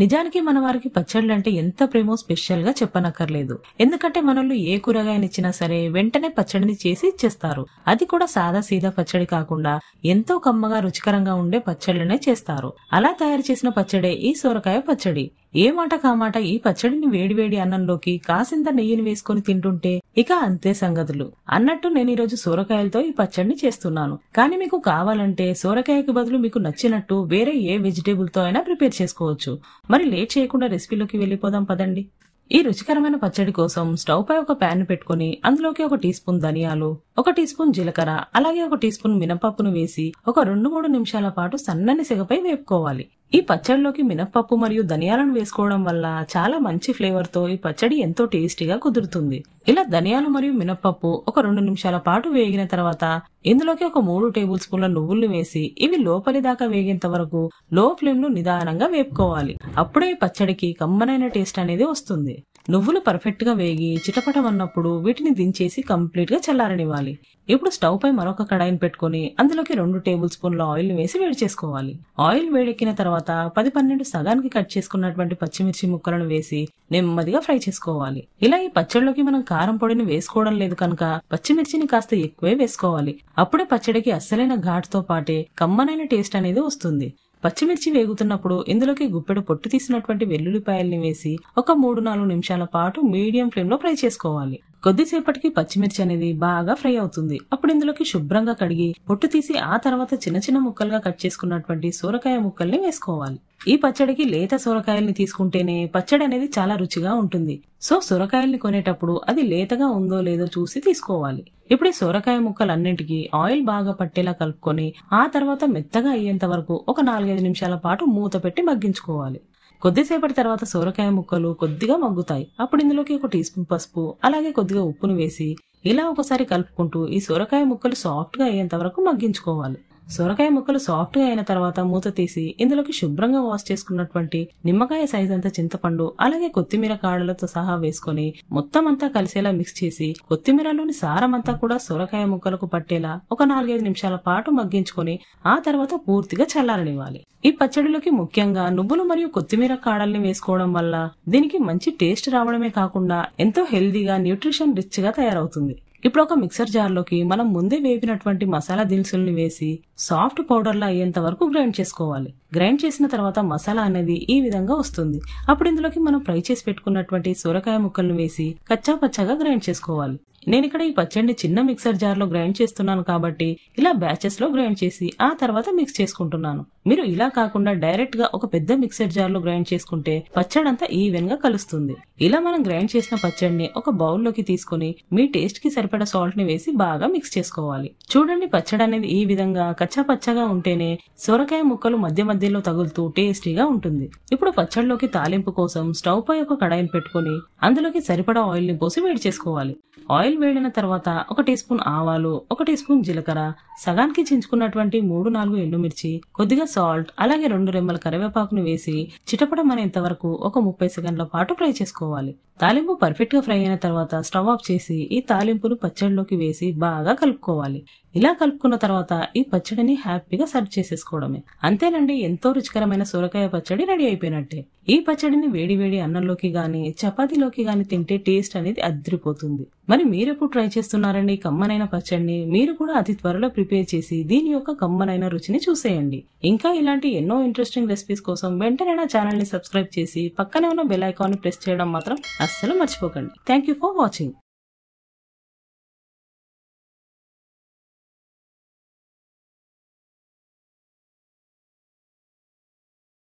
నిజానికి మన వారికి పచ్చళ్ళు అంటే ఎంత ప్రేమో స్పెషల్ గా చెప్పనక్కర్లేదు ఎందుకంటే మనల్ని ఏ కూరగాయనిచ్చినా సరే వెంటనే పచ్చడిని చేసి ఇచ్చేస్తారు అది కూడా సాదా సీదా పచ్చడి కాకుండా ఎంతో కమ్మగా రుచికరంగా ఉండే పచ్చళ్ళనే చేస్తారు అలా తయారు చేసిన పచ్చడే ఈ సొరకాయ పచ్చడి ఏ మాట కామాట ఈ పచ్చడిని వేడివేడి అన్నంలోకి కాసింత నెయ్యిని వేసుకుని తింటుంటే ఇక అంతే సంగతులు అన్నట్టు నేను ఈరోజు సోరకాయలతో ఈ పచ్చడిని చేస్తున్నాను కానీ మీకు కావాలంటే సోరకాయకి బదులు మీకు నచ్చినట్టు వేరే ఏ వెజిటేబుల్ తో అయినా ప్రిపేర్ చేసుకోవచ్చు మరి లేట్ చేయకుండా రెసిపీలోకి వెళ్ళిపోదాం పదండి ఈ రుచికరమైన పచ్చడి కోసం స్టవ్ పై ఒక ప్యాన్ పెట్టుకుని అందులోకి ఒక టీ స్పూన్ ధనియాలు ఒక టీ స్పూన్ జీలకర్ర అలాగే ఒక టీ స్పూన్ మినపప్పును వేసి ఒక రెండు మూడు నిమిషాల పాటు సన్నని సిగపై వేపుకోవాలి ఈ పచ్చడిలోకి మినపప్పు మరియు ధనియాలను వేసుకోవడం వల్ల చాలా మంచి ఫ్లేవర్ తో ఈ పచ్చడి ఎంతో టేస్టీగా కుదురుతుంది ఇలా ధనియాలు మరియు మినపప్పు ఒక రెండు నిమిషాల పాటు వేగిన తర్వాత ఇందులోకి ఒక మూడు టేబుల్ స్పూన్ల నువ్వులు వేసి ఇవి లోపలి దాకా వేగేంత వరకు లో ఫ్లేమ్ లో నిదానంగా వేపుకోవాలి అప్పుడే ఈ పచ్చడికి కమ్మనైన టేస్ట్ అనేది వస్తుంది నువ్వులు పర్ఫెక్ట్ గా వేగి చిటపట ఉన్నప్పుడు వీటిని దించేసి కంప్లీట్ గా చల్లారనివ్వాలి చేసుకోవాలి ఇప్పుడు స్టవ్ పై మరొక కడాయిని పెట్టుకుని అందులోకి రెండు టేబుల్ స్పూన్ల ఆయిల్ వేసి వేడి చేసుకోవాలి ఆయిల్ వేడెక్కిన తర్వాత పది పన్నెండు సగానికి కట్ చేసుకున్నటువంటి పచ్చిమిర్చి ముక్కలను వేసి నెమ్మదిగా ఫ్రై చేసుకోవాలి ఇలా ఈ పచ్చడిలోకి మనం కారం పొడిని వేసుకోవడం లేదు కనుక పచ్చిమిర్చిని కాస్త ఎక్కువే వేసుకోవాలి అప్పుడే పచ్చడికి అస్సలైన ఘాటుతో పాటే కమ్మనైన టేస్ట్ అనేది వస్తుంది పచ్చిమిర్చి వేగుతున్నప్పుడు ఇందులోకి గుప్పెడు పొట్టు తీసినటువంటి వెల్లుల్లిపాయల్ని వేసి ఒక మూడు నాలుగు నిమిషాల పాటు మీడియం ఫ్లేమ్ లో ఫ్రై చేసుకోవాలి కొద్దిసేపటికి పచ్చిమిర్చి అనేది బాగా ఫ్రై అవుతుంది అప్పుడు ఇందులోకి శుభ్రంగా కడిగి పొట్టు తీసి ఆ తర్వాత చిన్న చిన్న ముక్కలుగా కట్ చేసుకున్నటువంటి సోరకాయ ముక్కల్ని వేసుకోవాలి ఈ పచ్చడికి లేత సొరకాయల్ని తీసుకుంటేనే పచ్చడి అనేది చాలా రుచిగా ఉంటుంది సో సొరకాయల్ని కొనేటప్పుడు అది లేతగా ఉందో లేదో చూసి తీసుకోవాలి ఇప్పుడు సొరకాయ సొరకాయ ముక్కలన్నింటికి ఆయిల్ బాగా పట్టేలా కలుపుకొని ఆ తర్వాత మెత్తగా అయ్యేంత వరకు ఒక నాలుగైదు నిమిషాల పాటు మూత పెట్టి మగ్గించుకోవాలి కొద్దిసేపటి తర్వాత సోరకాయ ముక్కలు కొద్దిగా మగ్గుతాయి అప్పుడు ఇందులోకి ఒక టీ స్పూన్ పసుపు అలాగే కొద్దిగా ఉప్పును వేసి ఇలా ఒకసారి కలుపుకుంటూ ఈ సొరకాయ ముక్కలు సాఫ్ట్గా అయ్యేంత వరకు మగ్గించుకోవాలి సొరకాయ ముక్కలు సాఫ్ట్గా అయిన తర్వాత మూత తీసి ఇందులోకి శుభ్రంగా వాష్ చేసుకున్నటువంటి నిమ్మకాయ సైజ్ అంత చింతపండు అలాగే కొత్తిమీర కాడలతో సహా వేసుకొని మొత్తం అంతా కలిసేలా మిక్స్ చేసి కొత్తిమీరలోని సారం అంతా కూడా సొరకాయ ముక్కలకు పట్టేలా ఒక నాలుగైదు నిమిషాల పాటు మగ్గించుకొని ఆ తర్వాత పూర్తిగా చల్లారనివ్వాలి ఈ పచ్చడిలోకి ముఖ్యంగా నువ్వులు మరియు కొత్తిమీర కాడల్ని వేసుకోవడం వల్ల దీనికి మంచి టేస్ట్ రావడమే కాకుండా ఎంతో హెల్దీగా న్యూట్రిషన్ రిచ్ గా తయారవుతుంది ఇప్పుడు ఒక మిక్సర్ జార్లోకి మనం ముందే వేపినటువంటి మసాలా దినుసుల్ని వేసి సాఫ్ట్ లా అయ్యేంత వరకు గ్రైండ్ చేసుకోవాలి గ్రైండ్ చేసిన తర్వాత మసాలా అనేది ఈ విధంగా వస్తుంది అప్పుడు ఇందులోకి మనం ఫ్రై చేసి పెట్టుకున్నటువంటి సొరకాయ ముక్కలను వేసి కచ్చా పచ్చాగా గ్రైండ్ చేసుకోవాలి నేను ఇక్కడ ఈ పచ్చడిని చిన్న మిక్సర్ జార్ లో గ్రైండ్ చేస్తున్నాను కాబట్టి ఇలా బ్యాచెస్ లో గ్రైండ్ చేసి ఆ తర్వాత మిక్స్ చేసుకుంటున్నాను మీరు ఇలా కాకుండా డైరెక్ట్ గా ఒక పెద్ద మిక్సర్ జార్ లో గ్రైండ్ చేసుకుంటే పచ్చడి అంతా ఈవెన్ గా కలుస్తుంది ఇలా మనం గ్రైండ్ చేసిన పచ్చడిని ఒక బౌల్ లోకి తీసుకుని మీ టేస్ట్ కి సరిపడా సాల్ట్ ని వేసి బాగా మిక్స్ చేసుకోవాలి చూడండి పచ్చడి అనేది ఈ విధంగా పచ్చగా ఉంటేనే సొరకాయ ముక్కలు మధ్య మధ్యలో తగులుతూ టేస్టీగా ఉంటుంది ఇప్పుడు పచ్చడిలోకి తాలింపు కోసం స్టవ్ పై ఒక కడాయిని పెట్టుకుని అందులోకి సరిపడా ఆయిల్ ని పోసి వేడి చేసుకోవాలి ఆయిల్ వేడిన తర్వాత ఒక టీ స్పూన్ ఆవాలు ఒక టీ స్పూన్ జీలకర్ర సగానికి చించుకున్నటువంటి మూడు నాలుగు ఎండుమిర్చి కొద్దిగా సాల్ట్ అలాగే రెండు రెమ్మల కరివేపాకును వేసి చిటపడమనేంత వరకు ఒక ముప్పై సెకండ్ల పాటు ఫ్రై చేసుకోవాలి తాలింపు పర్ఫెక్ట్ గా ఫ్రై అయిన తర్వాత స్టవ్ ఆఫ్ చేసి ఈ తాలింపును పచ్చడిలోకి వేసి బాగా కలుపుకోవాలి ఇలా కలుపుకున్న తర్వాత ఈ పచ్చడిని హ్యాపీగా సర్వ్ చేసేసుకోవడమే అంతేనండి ఎంతో రుచికరమైన సొరకాయ పచ్చడి రెడీ అయిపోయినట్టే ఈ పచ్చడిని వేడి వేడి అన్నంలోకి గాని చపాతీలోకి గాని తింటే టేస్ట్ అనేది అదిరిపోతుంది మరి మీరెప్పుడు ట్రై చేస్తున్నారండి కమ్మనైన పచ్చడిని మీరు కూడా అతి త్వరలో ప్రిపేర్ చేసి దీని యొక్క కమ్మనైన రుచిని చూసేయండి ఇంకా ఇలాంటి ఎన్నో ఇంట్రెస్టింగ్ రెసిపీస్ కోసం వెంటనే నా ఛానల్ ని సబ్స్క్రైబ్ చేసి పక్కనే ఉన్న బెల్ ఐకాన్ ప్రెస్ చేయడం మాత్రం అస్సలు మర్చిపోకండి థ్యాంక్ యూ ఫర్ వాచింగ్